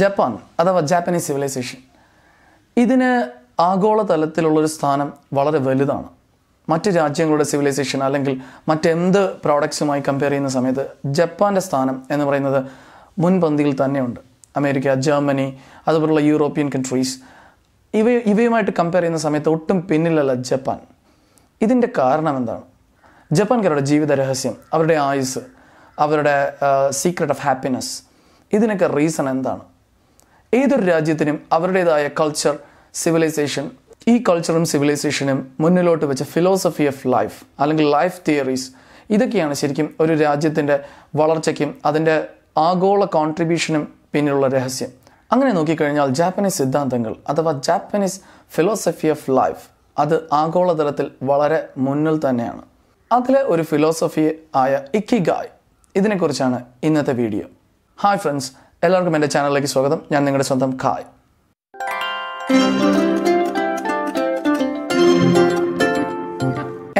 Japan അഥവാ Japanese civilisation ഇതിന് ആഗോളതലത്തിലുള്ളൊരു സ്ഥാനം വളരെ വലുതാണ് മറ്റ് രാജ്യങ്ങളുടെ സിവിലൈസേഷൻ അല്ലെങ്കിൽ മറ്റെന്ത് പ്രോഡക്ട്സുമായി കമ്പയർ ചെയ്യുന്ന സമയത്ത് ജപ്പാൻ്റെ സ്ഥാനം എന്ന് പറയുന്നത് മുൻപന്തിയിൽ തന്നെയുണ്ട് അമേരിക്ക ജർമ്മനി അതുപോലുള്ള യൂറോപ്യൻ കൺട്രീസ് ഇവ ഇവയുമായിട്ട് കമ്പയർ ചെയ്യുന്ന സമയത്ത് ഒട്ടും പിന്നിലല്ല ജപ്പാൻ ഇതിൻ്റെ കാരണം എന്താണ് ജപ്പാൻകാരുടെ ജീവിത രഹസ്യം അവരുടെ ആയുസ് അവരുടെ സീക്രട്ട് ഓഫ് ഹാപ്പിനെസ് ഇതിനൊക്കെ റീസൺ എന്താണ് ഏതൊരു രാജ്യത്തിനും അവരുടേതായ കൾച്ചർ സിവിലൈസേഷൻ ഈ കൾച്ചറും സിവിലൈസേഷനും മുന്നിലോട്ട് വെച്ച ഫിലോസഫി ഓഫ് ലൈഫ് അല്ലെങ്കിൽ ലൈഫ് തിയറീസ് ഇതൊക്കെയാണ് ശരിക്കും ഒരു രാജ്യത്തിൻ്റെ വളർച്ചയ്ക്കും അതിൻ്റെ ആഗോള കോൺട്രിബ്യൂഷനും പിന്നിലുള്ള രഹസ്യം അങ്ങനെ നോക്കിക്കഴിഞ്ഞാൽ ജാപ്പനീസ് സിദ്ധാന്തങ്ങൾ അഥവാ ജാപ്പനീസ് ഫിലോസഫി ഓഫ് ലൈഫ് അത് ആഗോളതലത്തിൽ വളരെ മുന്നിൽ തന്നെയാണ് അതിലെ ഒരു ഫിലോസഫി ആയ ഇക്കിഗായ് ഇതിനെക്കുറിച്ചാണ് ഇന്നത്തെ വീഡിയോ ഹായ് ഫ്രണ്ട്സ് എല്ലാവർക്കും എൻ്റെ ചാനലിലേക്ക് സ്വാഗതം ഞാൻ നിങ്ങളുടെ സ്വന്തം കായ്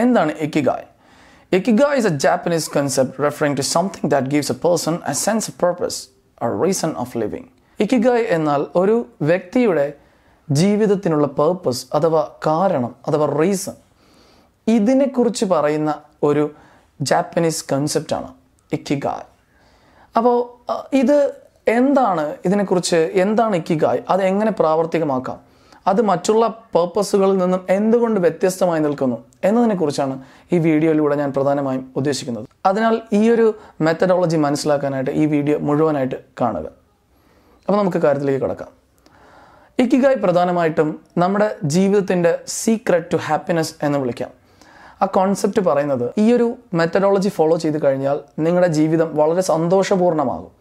എന്താണ് Ikigai Ikigai a Japanese concept concept to to something that gives a person a sense of purpose or reason of living. Ikigai എന്നാൽ ഒരു വ്യക്തിയുടെ ജീവിതത്തിനുള്ള പേർപ്പസ് അഥവാ കാരണം അഥവാ റീസൺ ഇതിനെക്കുറിച്ച് പറയുന്ന ഒരു ജാപ്പനീസ് കൺസെപ്റ്റാണ് ഇക്കിഗായ് അപ്പോൾ ഇത് എന്താണ് ഇതിനെക്കുറിച്ച് എന്താണ് ഇക്കിഗായ് അത് എങ്ങനെ പ്രാവർത്തികമാക്കാം അത് മറ്റുള്ള പേർപ്പസുകളിൽ നിന്നും എന്തുകൊണ്ട് വ്യത്യസ്തമായി നിൽക്കുന്നു എന്നതിനെക്കുറിച്ചാണ് ഈ വീഡിയോയിലൂടെ ഞാൻ പ്രധാനമായും ഉദ്ദേശിക്കുന്നത് അതിനാൽ ഈ ഒരു മെത്തഡോളജി മനസ്സിലാക്കാനായിട്ട് ഈ വീഡിയോ മുഴുവനായിട്ട് കാണുക അപ്പോൾ നമുക്ക് കാര്യത്തിലേക്ക് കിടക്കാം ഇക്കിഗായ് പ്രധാനമായിട്ടും നമ്മുടെ ജീവിതത്തിൻ്റെ സീക്രട്ട് ടു ഹാപ്പിനെസ് എന്ന് വിളിക്കാം ആ കോൺസെപ്റ്റ് പറയുന്നത് ഈ ഒരു മെത്തഡോളജി ഫോളോ ചെയ്ത് കഴിഞ്ഞാൽ നിങ്ങളുടെ ജീവിതം വളരെ സന്തോഷപൂർണ്ണമാകും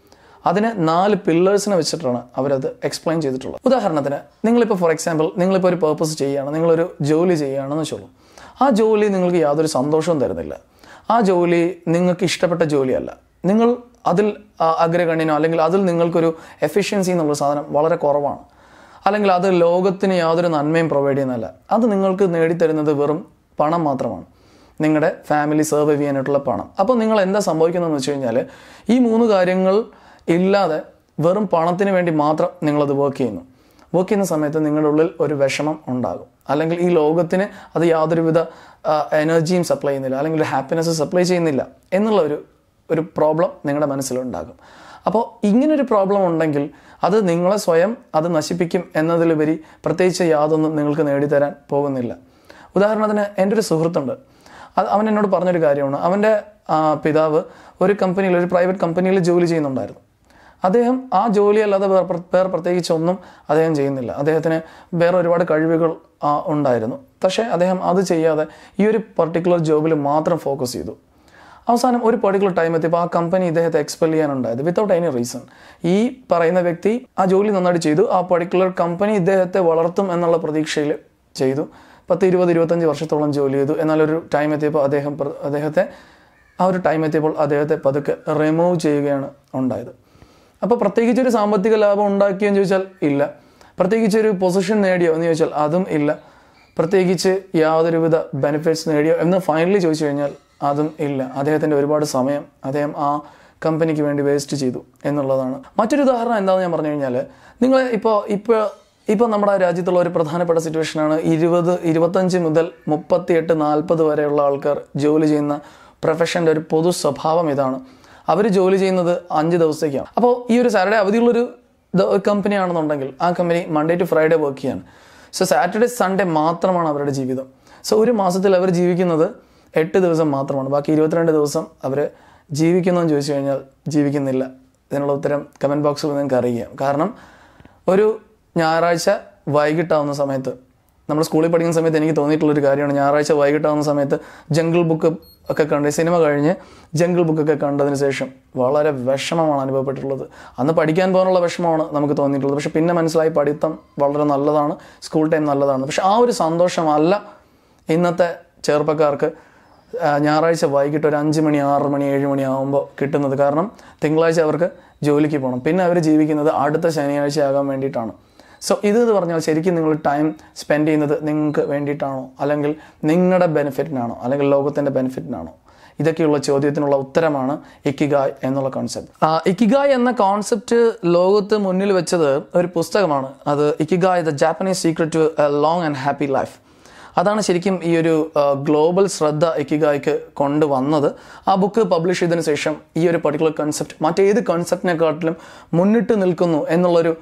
അതിനെ നാല് പില്ലേഴ്സിനെ വെച്ചിട്ടാണ് അവരത് എക്സ്പ്ലെയിൻ ചെയ്തിട്ടുള്ളത് ഉദാഹരണത്തിന് നിങ്ങളിപ്പോൾ ഫോർ എക്സാമ്പിൾ നിങ്ങളിപ്പോൾ ഒരു പേർപ്പസ് ചെയ്യുകയാണ് നിങ്ങളൊരു ജോലി ചെയ്യുകയാണെന്ന് വെച്ചോളൂ ആ ജോലി നിങ്ങൾക്ക് യാതൊരു സന്തോഷവും തരുന്നില്ല ആ ജോലി നിങ്ങൾക്ക് ഇഷ്ടപ്പെട്ട ജോലിയല്ല നിങ്ങൾ അതിൽ അഗ്രഗണ്യനോ അല്ലെങ്കിൽ അതിൽ നിങ്ങൾക്കൊരു എഫിഷ്യൻസി എന്നുള്ള സാധനം വളരെ കുറവാണ് അല്ലെങ്കിൽ അത് ലോകത്തിന് യാതൊരു നന്മയും പ്രൊവൈഡ് ചെയ്യുന്നതല്ല അത് നിങ്ങൾക്ക് നേടിത്തരുന്നത് വെറും പണം മാത്രമാണ് നിങ്ങളുടെ ഫാമിലി സെർവ് ചെയ്യാനായിട്ടുള്ള പണം അപ്പോൾ നിങ്ങൾ എന്താ സംഭവിക്കുന്നതെന്ന് വെച്ച് കഴിഞ്ഞാൽ ഈ മൂന്ന് കാര്യങ്ങൾ ഇല്ലാതെ വെറും പണത്തിന് വേണ്ടി മാത്രം നിങ്ങളത് വർക്ക് ചെയ്യുന്നു വർക്ക് ചെയ്യുന്ന സമയത്ത് നിങ്ങളുടെ ഉള്ളിൽ ഒരു വിഷമം ഉണ്ടാകും അല്ലെങ്കിൽ ഈ ലോകത്തിന് അത് യാതൊരുവിധ എനർജിയും സപ്ലൈ ചെയ്യുന്നില്ല അല്ലെങ്കിൽ ഹാപ്പിനെസ് സപ്ലൈ ചെയ്യുന്നില്ല എന്നുള്ള ഒരു ഒരു പ്രോബ്ലം നിങ്ങളുടെ മനസ്സിലുണ്ടാകും അപ്പോൾ ഇങ്ങനൊരു പ്രോബ്ലം ഉണ്ടെങ്കിൽ അത് നിങ്ങളെ സ്വയം അത് നശിപ്പിക്കും എന്നതിലുപരി പ്രത്യേകിച്ച് യാതൊന്നും നിങ്ങൾക്ക് നേടിത്തരാൻ പോകുന്നില്ല ഉദാഹരണത്തിന് എൻ്റെ ഒരു സുഹൃത്തുണ്ട് അത് അവൻ എന്നോട് പറഞ്ഞൊരു കാര്യമാണ് അവൻ്റെ പിതാവ് ഒരു കമ്പനിയിൽ ഒരു പ്രൈവറ്റ് കമ്പനിയിൽ ജോലി ചെയ്യുന്നുണ്ടായിരുന്നു അദ്ദേഹം ആ ജോലി അല്ലാതെ വേറെ പ്രത്യേകിച്ച് ഒന്നും അദ്ദേഹം ചെയ്യുന്നില്ല അദ്ദേഹത്തിന് വേറെ ഒരുപാട് കഴിവുകൾ ഉണ്ടായിരുന്നു പക്ഷേ അദ്ദേഹം അത് ചെയ്യാതെ ഈ ഒരു പർട്ടിക്കുലർ ജോബിൽ മാത്രം ഫോക്കസ് ചെയ്തു അവസാനം ഒരു പർട്ടിക്കുലർ ടൈം എത്തിയപ്പോൾ ആ കമ്പനി ഇദ്ദേഹത്തെ എക്സ്പെൽ ചെയ്യാനുണ്ടായത് വിത്തൗട്ട് എനി റീസൺ ഈ പറയുന്ന വ്യക്തി ആ ജോലി നന്നായിട്ട് ചെയ്തു ആ പർട്ടിക്കുലർ കമ്പനി ഇദ്ദേഹത്തെ വളർത്തും എന്നുള്ള പ്രതീക്ഷയിൽ ചെയ്തു പത്ത് ഇരുപത് ഇരുപത്തഞ്ച് വർഷത്തോളം ജോലി ചെയ്തു എന്നാലൊരു ടൈം എത്തിയപ്പോൾ അദ്ദേഹം അദ്ദേഹത്തെ ആ ഒരു ടൈം എത്തിയപ്പോൾ അദ്ദേഹത്തെ പതുക്കെ റിമൂവ് ചെയ്യുകയാണ് ഉണ്ടായത് അപ്പോൾ പ്രത്യേകിച്ച് ഒരു സാമ്പത്തിക ലാഭം ഉണ്ടാക്കിയോ എന്ന് ചോദിച്ചാൽ ഇല്ല പ്രത്യേകിച്ച് ഒരു പൊസിഷൻ നേടിയോ എന്ന് ചോദിച്ചാൽ അതും ഇല്ല പ്രത്യേകിച്ച് യാതൊരുവിധ ബെനിഫിറ്റ്സ് നേടിയോ എന്ന് ഫൈനലി ചോദിച്ചു കഴിഞ്ഞാൽ അതും ഇല്ല അദ്ദേഹത്തിൻ്റെ ഒരുപാട് സമയം അദ്ദേഹം ആ കമ്പനിക്ക് വേണ്ടി വേസ്റ്റ് ചെയ്തു എന്നുള്ളതാണ് മറ്റൊരു ഉദാഹരണം എന്താണെന്ന് ഞാൻ പറഞ്ഞു കഴിഞ്ഞാൽ നിങ്ങൾ ഇപ്പോൾ ഇപ്പോൾ ഇപ്പോൾ നമ്മുടെ രാജ്യത്തുള്ള ഒരു പ്രധാനപ്പെട്ട സിറ്റുവേഷനാണ് ഇരുപത് ഇരുപത്തഞ്ച് മുതൽ മുപ്പത്തിയെട്ട് നാൽപ്പത് വരെയുള്ള ആൾക്കാർ ജോലി ചെയ്യുന്ന പ്രൊഫഷൻ്റെ ഒരു പൊതു സ്വഭാവം ഇതാണ് അവർ ജോലി ചെയ്യുന്നത് അഞ്ച് ദിവസത്തേക്കാണ് അപ്പോൾ ഈ ഒരു സാറ്റർഡേ അവധിയുള്ളൊരു കമ്പനി ആണെന്നുണ്ടെങ്കിൽ ആ company Monday to Friday work ചെയ്യാണ് സോ സാറ്റർഡേ സൺഡേ മാത്രമാണ് അവരുടെ ജീവിതം സോ ഒരു മാസത്തിൽ അവർ ജീവിക്കുന്നത് എട്ട് ദിവസം മാത്രമാണ് ബാക്കി ഇരുപത്തിരണ്ട് ദിവസം അവർ എന്ന് ചോദിച്ചു കഴിഞ്ഞാൽ ജീവിക്കുന്നില്ല ഇതിനുള്ള ഉത്തരം കമൻറ്റ് ബോക്സിൽ നിങ്ങൾക്ക് അറിയുക കാരണം ഒരു ഞായറാഴ്ച വൈകിട്ടാവുന്ന സമയത്ത് നമ്മൾ സ്കൂളിൽ പഠിക്കുന്ന സമയത്ത് എനിക്ക് തോന്നിയിട്ടുള്ളൊരു കാര്യമാണ് ഞായറാഴ്ച വൈകിട്ടാവുന്ന സമയത്ത് ജംഗിൾ ബുക്ക് ഒക്കെ കണ്ട് സിനിമ കഴിഞ്ഞ് ജംഗിൾ ബുക്കൊക്കെ കണ്ടതിന് ശേഷം വളരെ വിഷമമാണ് അനുഭവപ്പെട്ടിട്ടുള്ളത് അന്ന് പഠിക്കാൻ പോകാനുള്ള വിഷമമാണ് നമുക്ക് തോന്നിയിട്ടുള്ളത് പക്ഷെ പിന്നെ മനസ്സിലായി പഠിത്തം വളരെ നല്ലതാണ് സ്കൂൾ ടൈം നല്ലതാണ് പക്ഷെ ആ ഒരു സന്തോഷമല്ല ഇന്നത്തെ ചെറുപ്പക്കാർക്ക് ഞായറാഴ്ച വൈകിട്ട് ഒരു അഞ്ച് മണി ആറ് മണി ഏഴ് മണി ആകുമ്പോൾ കിട്ടുന്നത് കാരണം തിങ്കളാഴ്ച അവർക്ക് ജോലിക്ക് പോകണം പിന്നെ അവർ ജീവിക്കുന്നത് അടുത്ത ശനിയാഴ്ച ആകാൻ വേണ്ടിയിട്ടാണ് സോ ഇത് എന്ന് പറഞ്ഞാൽ ശരിക്കും നിങ്ങൾ ടൈം സ്പെൻഡ് ചെയ്യുന്നത് നിങ്ങൾക്ക് വേണ്ടിയിട്ടാണോ അല്ലെങ്കിൽ നിങ്ങളുടെ ബെനിഫിറ്റിനാണോ അല്ലെങ്കിൽ ലോകത്തിൻ്റെ ബെനിഫിറ്റിനാണോ ഇതൊക്കെയുള്ള ചോദ്യത്തിനുള്ള ഉത്തരമാണ് ഇക്കിഗായ് എന്നുള്ള കോൺസെപ്റ്റ് ഇക്കിഗായ് എന്ന കോൺസെപ്റ്റ് ലോകത്ത് മുന്നിൽ വെച്ചത് ഒരു പുസ്തകമാണ് അത് Ikigai the Japanese secret to a long and happy life അതാണ് ശരിക്കും ഈ ഒരു ഗ്ലോബൽ ശ്രദ്ധ ഇക്കിഗായ്ക്ക് കൊണ്ടുവന്നത് ആ ബുക്ക് പബ്ലിഷ് ചെയ്തതിനു ശേഷം ഈ ഒരു പർട്ടിക്കുലർ കൺസെപ്റ്റ് മറ്റേത് കൺസെപ്റ്റിനെക്കാട്ടിലും മുന്നിട്ട് നിൽക്കുന്നു എന്നുള്ളൊരു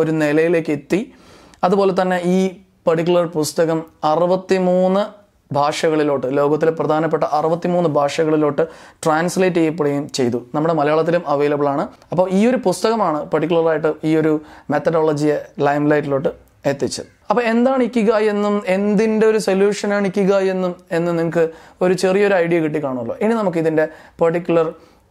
ഒരു നിലയിലേക്ക് എത്തി അതുപോലെ തന്നെ ഈ പർട്ടിക്കുലർ പുസ്തകം അറുപത്തിമൂന്ന് ഭാഷകളിലോട്ട് ലോകത്തിലെ പ്രധാനപ്പെട്ട അറുപത്തിമൂന്ന് ഭാഷകളിലോട്ട് ട്രാൻസ്ലേറ്റ് ചെയ്യപ്പെടുകയും ചെയ്തു നമ്മുടെ മലയാളത്തിലും അവൈലബിൾ ആണ് അപ്പോൾ ഈ ഒരു പുസ്തകമാണ് പർട്ടിക്കുലറായിട്ട് ഈ ഒരു മെത്തഡോളജിയെ ലൈറ്റിലോട്ട് എത്തിച്ചത് അപ്പോൾ എന്താണ് ഇക്കുക എന്നും എന്തിൻ്റെ ഒരു സൊല്യൂഷനാണ് ഇക്കുക എന്നും എന്ന് നിങ്ങൾക്ക് ഒരു ചെറിയൊരു ഐഡിയ കിട്ടി കാണുമല്ലോ ഇനി നമുക്ക് ഇതിൻ്റെ പെർട്ടിക്കുലർ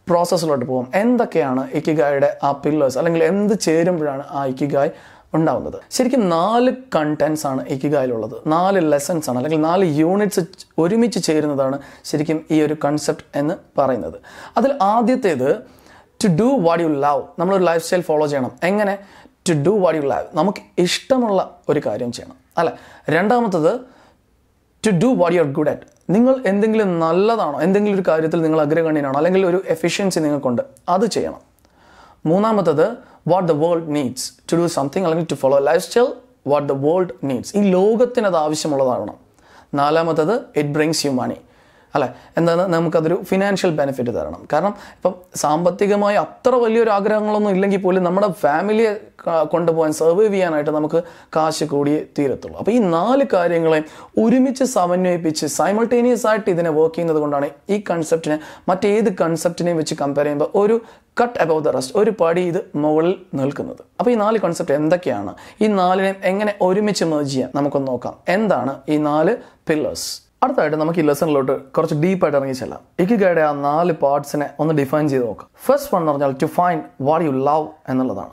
പ്രോസസ്സിലോട്ട് പോകും എന്തൊക്കെയാണ് ഇക്കിഗായുടെ ആ പില്ലേഴ്സ് അല്ലെങ്കിൽ എന്ത് ചേരുമ്പോഴാണ് ആ ഇക്കിഗായ് ഉണ്ടാവുന്നത് ശരിക്കും നാല് കണ്ടൻസ് ആണ് ഇക്കിഗായിലുള്ളത് നാല് ലെസൺസ് ആണ് അല്ലെങ്കിൽ നാല് യൂണിറ്റ്സ് ഒരുമിച്ച് ചേരുന്നതാണ് ശരിക്കും ഈ ഒരു കൺസെപ്റ്റ് എന്ന് പറയുന്നത് അതിൽ ആദ്യത്തേത് to do what you love നമ്മളൊരു ലൈഫ് സ്റ്റൈൽ ഫോളോ ചെയ്യണം എങ്ങനെ to do what you love നമുക്ക് ഇഷ്ടമുള്ള ഒരു കാര്യം ചെയ്യണം അല്ല രണ്ടാമത്തത് to do what you are good at നിങ്ങൾ എന്തെങ്കിലും നല്ലതാണോ എന്തെങ്കിലും ഒരു കാര്യത്തിൽ നിങ്ങൾ അഗ്രഗണ്യനാണോ അല്ലെങ്കിൽ ഒരു എഫിഷ്യൻസി നിങ്ങൾക്കുണ്ട് അത് ചെയ്യണം മൂന്നാമത്തത് what the world needs to do something അല്ലെങ്കിൽ to follow lifestyle what the world needs ഈ ലോകത്തിന് അത് ആവശ്യമുള്ളതാകണം നാലാമത്തത് ഇറ്റ് ബ്രിങ്സ് യു മണി അല്ലെ എന്താണ് നമുക്കതൊരു ഫിനാൻഷ്യൽ ബെനിഫിറ്റ് തരണം കാരണം ഇപ്പം സാമ്പത്തികമായി അത്ര വലിയൊരു ആഗ്രഹങ്ങളൊന്നും ഇല്ലെങ്കിൽ പോലും നമ്മുടെ ഫാമിലിയെ കൊണ്ടുപോകാൻ സർവൈവ് ചെയ്യാനായിട്ട് നമുക്ക് കാശ് കൂടിയേ തീരത്തുള്ളൂ അപ്പോൾ ഈ നാല് കാര്യങ്ങളെ ഒരുമിച്ച് സമന്വയിപ്പിച്ച് സൈമൾട്ടേനിയസ് ആയിട്ട് ഇതിനെ വർക്ക് ചെയ്യുന്നത് കൊണ്ടാണ് ഈ കൺസെപ്റ്റിനെ മറ്റേത് കൺസെപ്റ്റിനെയും വെച്ച് കമ്പയർ ചെയ്യുമ്പോൾ ഒരു കട്ട് അബവ് ദ റെസ്റ്റ് ഒരു പടി ഇത് മുകളിൽ നിൽക്കുന്നത് അപ്പോൾ ഈ നാല് കൺസെപ്റ്റ് എന്തൊക്കെയാണ് ഈ നാലിനെയും എങ്ങനെ ഒരുമിച്ച് മെർജ് ചെയ്യാം നമുക്കൊന്ന് നോക്കാം എന്താണ് ഈ നാല് പില്ലേഴ്സ് അടുത്തായിട്ട് നമുക്ക് ഈ ലെസണിലോട്ട് കുറച്ച് ഡീപ്പായിട്ട് ഇറങ്ങി ചെല്ലാം ഇക്കിഗയുടെ ആ നാല് പാർട്സിനെ ഒന്ന് ഡിഫൈൻ ചെയ്ത് നോക്കാം ഫസ്റ്റ് വൺ എന്ന് പറഞ്ഞാൽ to find what you love എന്നുള്ളതാണ്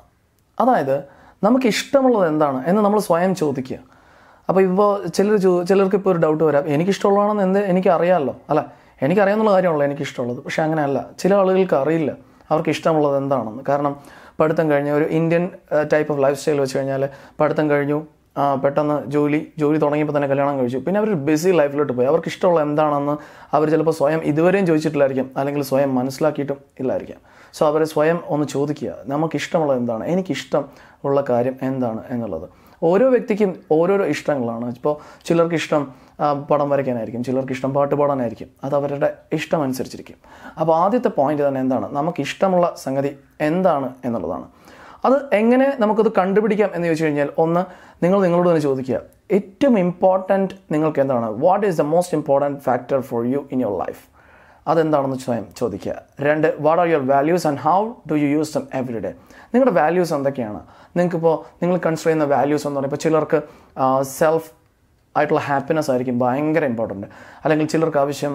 അതായത് നമുക്ക് ഇഷ്ടമുള്ളത് എന്താണ് എന്ന് നമ്മൾ സ്വയം ചോദിക്കുക അപ്പോൾ ഇപ്പോൾ ചിലർ ചോ ചിലർക്ക് ഇപ്പോൾ ഒരു ഡൗട്ട് വരാം എനിക്കിഷ്ടമുള്ളതാണെന്ന് എന്ത് എനിക്കറിയാമല്ലോ അല്ല എനിക്കറിയാമെന്നുള്ള കാര്യമാണല്ലോ എനിക്കിഷ്ടമുള്ളത് പക്ഷേ അങ്ങനെയല്ല ചില ആളുകൾക്ക് അറിയില്ല അവർക്ക് ഇഷ്ടമുള്ളത് എന്താണെന്ന് കാരണം പഠിത്തം കഴിഞ്ഞ ഒരു Indian type of lifestyle വെച്ച് കഴിഞ്ഞാൽ പഠിത്തം കഴിഞ്ഞു പെട്ടെന്ന് ജോലി ജോലി തുടങ്ങിയപ്പോൾ തന്നെ കല്യാണം കഴിച്ചു പിന്നെ അവർ ബിസി ലൈഫിലോട്ട് പോയി അവർക്ക് ഇഷ്ടമുള്ള എന്താണെന്ന് അവർ ചിലപ്പോൾ സ്വയം ഇതുവരെയും ചോദിച്ചിട്ടില്ലായിരിക്കും അല്ലെങ്കിൽ സ്വയം മനസ്സിലാക്കിയിട്ടും ഇല്ലായിരിക്കാം സോ അവരെ സ്വയം ഒന്ന് ചോദിക്കുക നമുക്ക് ഇഷ്ടമുള്ള എന്താണ് എനിക്കിഷ്ടം ഉള്ള കാര്യം എന്താണ് എന്നുള്ളത് ഓരോ വ്യക്തിക്കും ഓരോരോ ഇഷ്ടങ്ങളാണ് ഇപ്പോൾ ചിലർക്ക് ഇഷ്ടം പടം വരയ്ക്കാനായിരിക്കും ചിലർക്ക് ഇഷ്ടം പാട്ട് പാടാനായിരിക്കും അത് അവരുടെ ഇഷ്ടം അനുസരിച്ചിരിക്കും അപ്പോൾ ആദ്യത്തെ പോയിന്റ് തന്നെ എന്താണ് നമുക്ക് ഇഷ്ടമുള്ള സംഗതി എന്താണ് എന്നുള്ളതാണ് അത് എങ്ങനെ നമുക്കത് കണ്ടുപിടിക്കാം എന്ന് ചോദിച്ചു കഴിഞ്ഞാൽ ഒന്ന് നിങ്ങൾ നിങ്ങളോട് തന്നെ ചോദിക്കുക ഏറ്റവും ഇമ്പോർട്ടൻറ്റ് നിങ്ങൾക്ക് എന്താണ് what is the most important factor for you in your life അതെന്താണെന്ന് സ്വയം ചോദിക്കുക രണ്ട് what are your values and how do you use them every day നിങ്ങളുടെ വാല്യൂസ് എന്തൊക്കെയാണ് നിങ്ങൾക്കിപ്പോൾ നിങ്ങൾ കൺസിഡർ ചെയ്യുന്ന വാല്യൂസ് എന്ന് പറയുമ്പോൾ ചിലർക്ക് സെൽഫ് ആയിട്ടുള്ള ഹാപ്പിനെസ് ആയിരിക്കും ഭയങ്കര ഇമ്പോർട്ടൻറ്റ് അല്ലെങ്കിൽ ചിലർക്ക് ആവശ്യം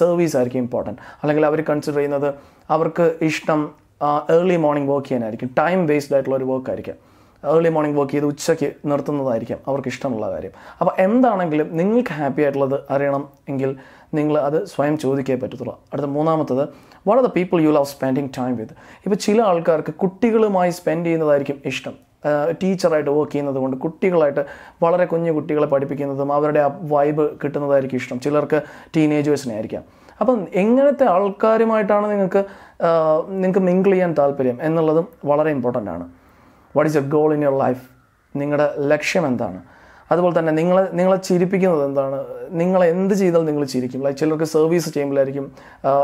സർവീസ് ആയിരിക്കും ഇമ്പോർട്ടൻറ്റ് അല്ലെങ്കിൽ അവർ കൺസിഡർ ചെയ്യുന്നത് അവർക്ക് ഇഷ്ടം ഏർലി മോർണിംഗ് വർക്ക് ചെയ്യാനായിരിക്കും ടൈം വേസ്ഡ് ആയിട്ടുള്ള ഒരു വർക്ക് ആയിരിക്കും ഏർലി മോർണിംഗ് വർക്ക് ചെയ്ത് ഉച്ചയ്ക്ക് നിർത്തുന്നതായിരിക്കാം അവർക്ക് ഇഷ്ടമുള്ള കാര്യം അപ്പോൾ എന്താണെങ്കിലും നിങ്ങൾക്ക് ഹാപ്പി ആയിട്ടുള്ളത് അറിയണം എങ്കിൽ നിങ്ങൾ അത് സ്വയം ചോദിക്കേ പറ്റത്തുള്ളൂ അടുത്ത മൂന്നാമത്തത് what are the people you love spending time with ഇപ്പോൾ ചില ആൾക്കാർക്ക് കുട്ടികളുമായി സ്പെൻഡ് ചെയ്യുന്നതായിരിക്കും ഇഷ്ടം ടീച്ചറായിട്ട് വർക്ക് ചെയ്യുന്നത് കൊണ്ട് കുട്ടികളായിട്ട് വളരെ കുഞ്ഞു കുട്ടികളെ പഠിപ്പിക്കുന്നതും അവരുടെ ആ വൈബ് കിട്ടുന്നതായിരിക്കും ഇഷ്ടം ചിലർക്ക് ടീനേജേഴ്സിനെ ആയിരിക്കാം അപ്പം എങ്ങനത്തെ ആൾക്കാരുമായിട്ടാണ് നിങ്ങൾക്ക് നിങ്ങൾക്ക് മിങ്കിൾ ചെയ്യാൻ താല്പര്യം എന്നുള്ളതും വളരെ ഇമ്പോർട്ടൻ്റ് ആണ് what is a goal in your life നിങ്ങളുടെ ലക്ഷ്യം എന്താണ് അതുപോലെ തന്നെ നിങ്ങളെ നിങ്ങളെ ചിരിപ്പിക്കുന്നത് എന്താണ് നിങ്ങൾ എന്ത് ചെയ്താൽ നിങ്ങൾ ചിരിക്കും ലൈക്ക് ചിലർക്ക് സർവീസ് ചെയ്യുമ്പോഴായിരിക്കും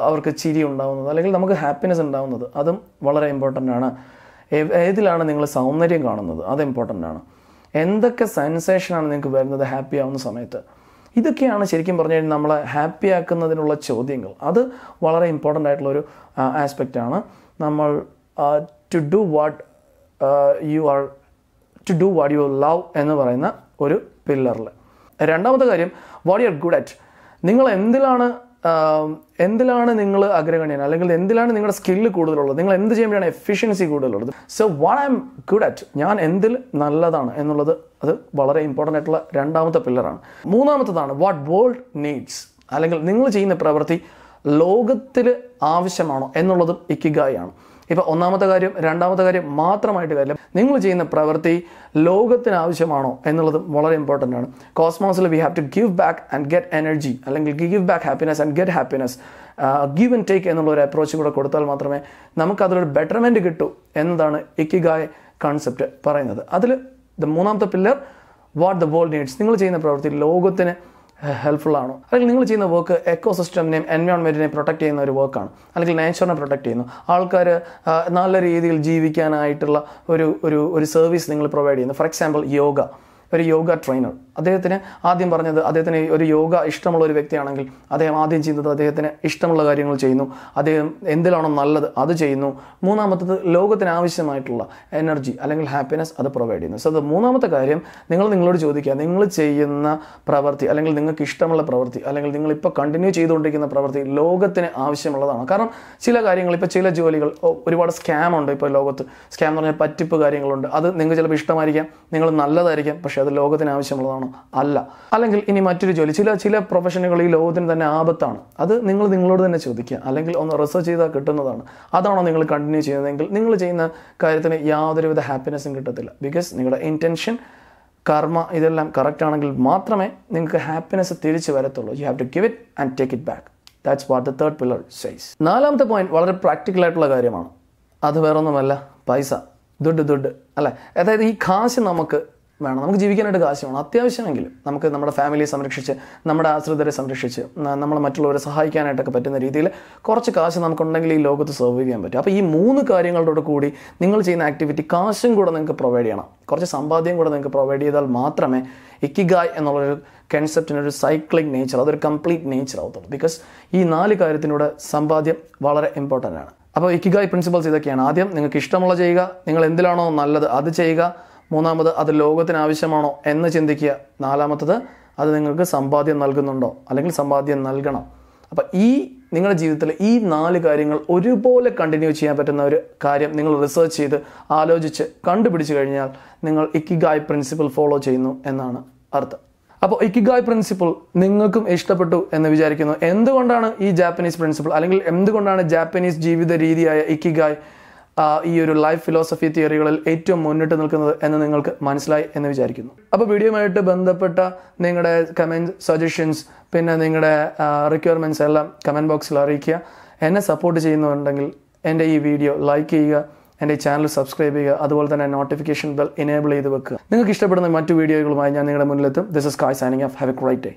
അവർക്ക് ചിരി ഉണ്ടാവുന്നത് അല്ലെങ്കിൽ നമുക്ക് ഹാപ്പിനെസ് ഉണ്ടാവുന്നത് അതും വളരെ ഇമ്പോർട്ടൻ്റ് ആണ് ഏതിലാണ് നിങ്ങൾ സൗന്ദര്യം കാണുന്നത് അത് ഇമ്പോർട്ടൻ്റ് ആണ് എന്തൊക്കെ സെൻസേഷനാണ് നിങ്ങൾക്ക് വരുന്നത് ഹാപ്പി ആവുന്ന സമയത്ത് ഇതൊക്കെയാണ് ശരിക്കും പറഞ്ഞു കഴിഞ്ഞാൽ നമ്മളെ ഹാപ്പി ആക്കുന്നതിനുള്ള ചോദ്യങ്ങൾ അത് വളരെ ഇമ്പോർട്ടൻ്റ് ആയിട്ടുള്ളൊരു ആസ്പെക്റ്റാണ് നമ്മൾ to do what you are to do what you love എന്ന് പറയുന്ന ഒരു പില്ലറിൽ രണ്ടാമത്തെ കാര്യം what you are good at നിങ്ങൾ എന്തിലാണ് uh, എന്തിലാണ് നിങ്ങൾ അഗ്രഗണ്യൻ അല്ലെങ്കിൽ എന്തിലാണ് നിങ്ങളുടെ സ്കില്ല് കൂടുതലുള്ളത് നിങ്ങൾ എന്ത് ചെയ്യുമ്പോഴാണ് എഫിഷ്യൻസി കൂടുതലുള്ളത് so what I'm good at ഞാൻ എന്തിൽ നല്ലതാണ് എന്നുള്ളത് അത് വളരെ ഇമ്പോർട്ടൻ്റ് ആയിട്ടുള്ള രണ്ടാമത്തെ പില്ലറാണ് മൂന്നാമത്തതാണ് വാട്ട് വേൾഡ് നീഡ്സ് അല്ലെങ്കിൽ നിങ്ങൾ ചെയ്യുന്ന പ്രവൃത്തി ലോകത്തിൽ ആവശ്യമാണോ എന്നുള്ളതും ഇക്കിഗായാണ് ഇപ്പോൾ ഒന്നാമത്തെ കാര്യം രണ്ടാമത്തെ കാര്യം മാത്രമായിട്ട് കാര്യം നിങ്ങൾ ചെയ്യുന്ന പ്രവൃത്തി ലോകത്തിന് ആവശ്യമാണോ എന്നുള്ളതും വളരെ ഇമ്പോർട്ടൻ്റ് ആണ് കോസ്മോസിൽ we have to give back and get energy അല്ലെങ്കിൽ give back happiness and get happiness give and take എന്നുള്ള ഒരു അപ്രോച്ച് കൂടെ കൊടുത്താൽ മാത്രമേ അതിലൊരു ബെറ്റർമെന്റ് കിട്ടൂ എന്നതാണ് ഇക്കിഗായ കൺസെപ്റ്റ് പറയുന്നത് അതിൽ ദ മൂന്നാമത്തെ pillar what the world needs നിങ്ങൾ ചെയ്യുന്ന പ്രവൃത്തി ലോകത്തിന് ഹെൽപ്ഫുൾ ആണോ അല്ലെങ്കിൽ നിങ്ങൾ ചെയ്യുന്ന വർക്ക് എക്കോ സിസ്റ്റമിനെയും എൻവയോൺമെൻറ്റിനെയും പ്രൊട്ടക്ട് ചെയ്യുന്ന ഒരു വർക്കാണ് അല്ലെങ്കിൽ നേച്ചറിനെ പ്രൊട്ടക്ട് ചെയ്യുന്നു ആൾക്കാർ നല്ല രീതിയിൽ ജീവിക്കാനായിട്ടുള്ള ഒരു ഒരു ഒരു സർവീസ് നിങ്ങൾ പ്രൊവൈഡ് ചെയ്യുന്നു ഫോർ എക്സാമ്പിൾ യോഗ ഒരു യോഗ ട്രെയിനർ അദ്ദേഹത്തിന് ആദ്യം പറഞ്ഞത് അദ്ദേഹത്തിന് ഒരു യോഗ ഇഷ്ടമുള്ള ഒരു വ്യക്തിയാണെങ്കിൽ അദ്ദേഹം ആദ്യം ചെയ്യുന്നത് അദ്ദേഹത്തിന് ഇഷ്ടമുള്ള കാര്യങ്ങൾ ചെയ്യുന്നു അദ്ദേഹം എന്തിലാണോ നല്ലത് അത് ചെയ്യുന്നു മൂന്നാമത്തത് ലോകത്തിന് ആവശ്യമായിട്ടുള്ള എനർജി അല്ലെങ്കിൽ ഹാപ്പിനെസ് അത് പ്രൊവൈഡ് ചെയ്യുന്നു സോ അത് മൂന്നാമത്തെ കാര്യം നിങ്ങൾ നിങ്ങളോട് ചോദിക്കുക നിങ്ങൾ ചെയ്യുന്ന പ്രവൃത്തി അല്ലെങ്കിൽ നിങ്ങൾക്ക് ഇഷ്ടമുള്ള പ്രവൃത്തി അല്ലെങ്കിൽ നിങ്ങൾ ഇപ്പോൾ കണ്ടിന്യൂ ചെയ്തുകൊണ്ടിരിക്കുന്ന പ്രവൃത്തി ലോകത്തിന് ആവശ്യമുള്ളതാണ് കാരണം ചില കാര്യങ്ങൾ ഇപ്പോൾ ചില ജോലികൾ ഒരുപാട് സ്കാം ഉണ്ട് ഇപ്പോൾ ലോകത്ത് സ്കാം എന്ന് പറഞ്ഞാൽ പറ്റിപ്പ് കാര്യങ്ങളുണ്ട് അത് നിങ്ങൾക്ക് ചിലപ്പോൾ ഇഷ്ടമായിരിക്കാം നിങ്ങൾ നല്ലതായിരിക്കാം പക്ഷേ പക്ഷേ അത് ലോകത്തിന് ആവശ്യമുള്ളതാണോ അല്ല അല്ലെങ്കിൽ ഇനി മറ്റൊരു ജോലി ചില ചില പ്രൊഫഷനുകൾ ഈ ലോകത്തിന് തന്നെ ആപത്താണ് അത് നിങ്ങൾ നിങ്ങളോട് തന്നെ ചോദിക്കുക അല്ലെങ്കിൽ ഒന്ന് റിസർച്ച് ചെയ്താൽ കിട്ടുന്നതാണ് അതാണോ നിങ്ങൾ കണ്ടിന്യൂ ചെയ്യുന്നതെങ്കിൽ നിങ്ങൾ ചെയ്യുന്ന കാര്യത്തിന് യാതൊരുവിധ ഹാപ്പിനെസ്സും കിട്ടത്തില്ല ബിക്കോസ് നിങ്ങളുടെ ഇൻറ്റൻഷൻ കർമ്മ ഇതെല്ലാം കറക്റ്റ് ആണെങ്കിൽ മാത്രമേ നിങ്ങൾക്ക് ഹാപ്പിനെസ് തിരിച്ചു വരത്തുള്ളൂ you have to give it and take it back that's what the third pillar says നാലാമത്തെ പോയിന്റ് വളരെ പ്രാക്ടിക്കൽ ആയിട്ടുള്ള കാര്യമാണ് അത് വേറൊന്നുമല്ല പൈസ ദുഡ് ദുഡ് അല്ലേ അതായത് ഈ കാശ് നമുക്ക് വേണം നമുക്ക് ജീവിക്കാനായിട്ട് കാശ് വേണം അത്യാവശ്യമെങ്കിലും നമുക്ക് നമ്മുടെ ഫാമിലിയെ സംരക്ഷിച്ച് നമ്മുടെ ആശ്രിതരെ സംരക്ഷിച്ച് നമ്മളെ മറ്റുള്ളവരെ സഹായിക്കാനായിട്ടൊക്കെ പറ്റുന്ന രീതിയിൽ കുറച്ച് കാശ് നമുക്കുണ്ടെങ്കിൽ ഈ ലോകത്ത് സെർവ് ചെയ്യാൻ പറ്റും അപ്പോൾ ഈ മൂന്ന് കാര്യങ്ങളോട് കൂടി നിങ്ങൾ ചെയ്യുന്ന ആക്ടിവിറ്റി കാശും കൂടെ നിങ്ങൾക്ക് പ്രൊവൈഡ് ചെയ്യണം കുറച്ച് സമ്പാദ്യം കൂടെ നിങ്ങൾക്ക് പ്രൊവൈഡ് ചെയ്താൽ മാത്രമേ ഇക്കിഗായ് എന്നുള്ളൊരു കൺസെപ്റ്റിനൊരു സൈക്ലിംഗ് നേച്ചർ അതൊരു കംപ്ലീറ്റ് നേച്ചർ ആവത്തുള്ളൂ ബിക്കോസ് ഈ നാല് കാര്യത്തിനൂടെ സമ്പാദ്യം വളരെ ഇമ്പോർട്ടൻ്റ് ആണ് അപ്പോൾ ഇക്കിഗായ് പ്രിൻസിപ്പൾസ് ഇതൊക്കെയാണ് ആദ്യം നിങ്ങൾക്ക് ഇഷ്ടമുള്ള ചെയ്യുക നിങ്ങൾ എന്തിലാണോ നല്ലത് അത് ചെയ്യുക മൂന്നാമത് അത് ലോകത്തിന് ആവശ്യമാണോ എന്ന് ചിന്തിക്കുക നാലാമത്തത് അത് നിങ്ങൾക്ക് സമ്പാദ്യം നൽകുന്നുണ്ടോ അല്ലെങ്കിൽ സമ്പാദ്യം നൽകണം അപ്പം ഈ നിങ്ങളുടെ ജീവിതത്തിൽ ഈ നാല് കാര്യങ്ങൾ ഒരുപോലെ കണ്ടിന്യൂ ചെയ്യാൻ പറ്റുന്ന ഒരു കാര്യം നിങ്ങൾ റിസർച്ച് ചെയ്ത് ആലോചിച്ച് കണ്ടുപിടിച്ച് കഴിഞ്ഞാൽ നിങ്ങൾ ഇക്കിഗായ് പ്രിൻസിപ്പിൾ ഫോളോ ചെയ്യുന്നു എന്നാണ് അർത്ഥം അപ്പോൾ ഇക്കിഗായ് പ്രിൻസിപ്പിൾ നിങ്ങൾക്കും ഇഷ്ടപ്പെട്ടു എന്ന് വിചാരിക്കുന്നു എന്തുകൊണ്ടാണ് ഈ ജാപ്പനീസ് പ്രിൻസിപ്പിൾ അല്ലെങ്കിൽ എന്തുകൊണ്ടാണ് ജാപ്പനീസ് ജീവിത രീതിയായ ഇക്കിഗായ് ഈ ഒരു ലൈഫ് ഫിലോസഫി തിയറികളിൽ ഏറ്റവും മുന്നിട്ട് നിൽക്കുന്നത് എന്ന് നിങ്ങൾക്ക് മനസ്സിലായി എന്ന് വിചാരിക്കുന്നു അപ്പോൾ വീഡിയോയുമായിട്ട് ബന്ധപ്പെട്ട നിങ്ങളുടെ കമൻറ്റ് സജഷൻസ് പിന്നെ നിങ്ങളുടെ റിക്വയർമെൻറ്റ്സ് എല്ലാം കമൻറ്റ് ബോക്സിൽ അറിയിക്കുക എന്നെ സപ്പോർട്ട് ചെയ്യുന്നുണ്ടെങ്കിൽ എൻ്റെ ഈ വീഡിയോ ലൈക്ക് ചെയ്യുക എൻ്റെ ചാനൽ സബ്സ്ക്രൈബ് ചെയ്യുക അതുപോലെ തന്നെ നോട്ടിഫിക്കേഷൻ ബെൽ എനേബിൾ ചെയ്ത് വെക്കുക നിങ്ങൾക്ക് ഇഷ്ടപ്പെടുന്ന മറ്റു വീഡിയോകളുമായി ഞാൻ നിങ്ങളുടെ മുന്നിലെത്തും this is Kai signing off have a great day